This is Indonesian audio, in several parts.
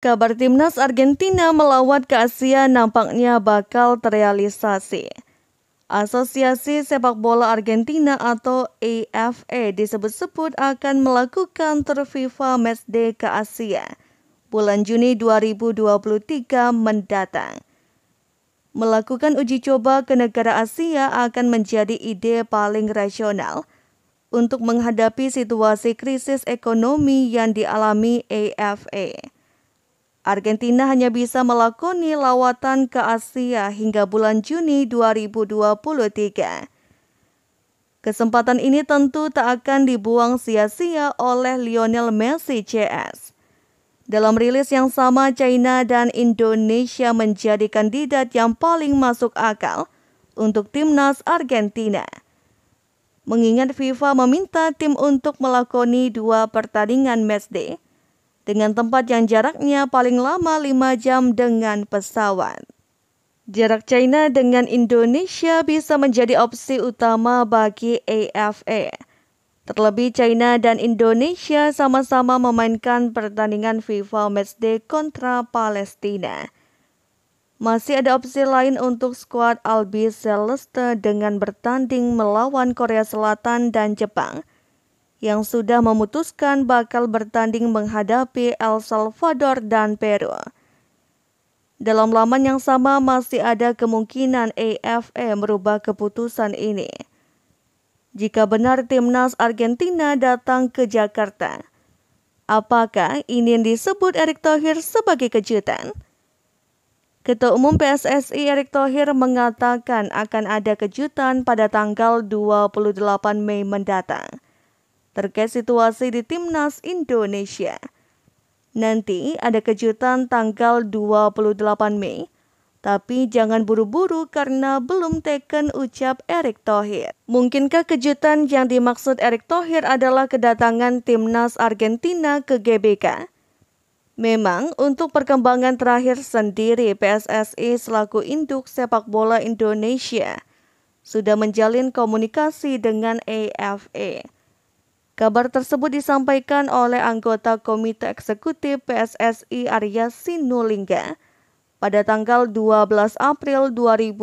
Kabar timnas Argentina melawat ke Asia nampaknya bakal terrealisasi. Asosiasi Sepak Bola Argentina atau AFA disebut-sebut akan melakukan tur FIFA Matchday ke Asia bulan Juni 2023 mendatang. Melakukan uji coba ke negara Asia akan menjadi ide paling rasional untuk menghadapi situasi krisis ekonomi yang dialami AFA. Argentina hanya bisa melakoni lawatan ke Asia hingga bulan Juni 2023. Kesempatan ini tentu tak akan dibuang sia-sia oleh Lionel Messi CS. Dalam rilis yang sama, China dan Indonesia menjadi kandidat yang paling masuk akal untuk timnas Argentina. Mengingat FIFA meminta tim untuk melakoni dua pertandingan matchday, dengan tempat yang jaraknya paling lama 5 jam dengan pesawat. Jarak China dengan Indonesia bisa menjadi opsi utama bagi AFA. Terlebih China dan Indonesia sama-sama memainkan pertandingan FIFA Matchday kontra Palestina. Masih ada opsi lain untuk skuad Albi Celeste dengan bertanding melawan Korea Selatan dan Jepang yang sudah memutuskan bakal bertanding menghadapi El Salvador dan Peru. Dalam laman yang sama masih ada kemungkinan AFA merubah keputusan ini. Jika benar timnas Argentina datang ke Jakarta, apakah ini yang disebut Erick Thohir sebagai kejutan? Ketua Umum PSSI Erick Thohir mengatakan akan ada kejutan pada tanggal 28 Mei mendatang terkait situasi di Timnas Indonesia. Nanti ada kejutan tanggal 28 Mei. Tapi jangan buru-buru karena belum taken ucap Erick Thohir. Mungkinkah kejutan yang dimaksud Erick Thohir adalah kedatangan timnas Argentina ke GBK? Memang untuk perkembangan terakhir sendiri PSSI selaku induk sepak bola Indonesia sudah menjalin komunikasi dengan AFA. Kabar tersebut disampaikan oleh anggota Komite Eksekutif PSSI Arya Sinulinga pada tanggal 12 April 2023.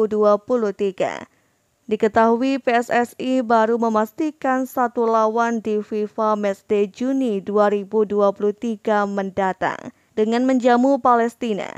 Diketahui PSSI baru memastikan satu lawan di FIFA Matchday Juni 2023 mendatang dengan menjamu Palestina.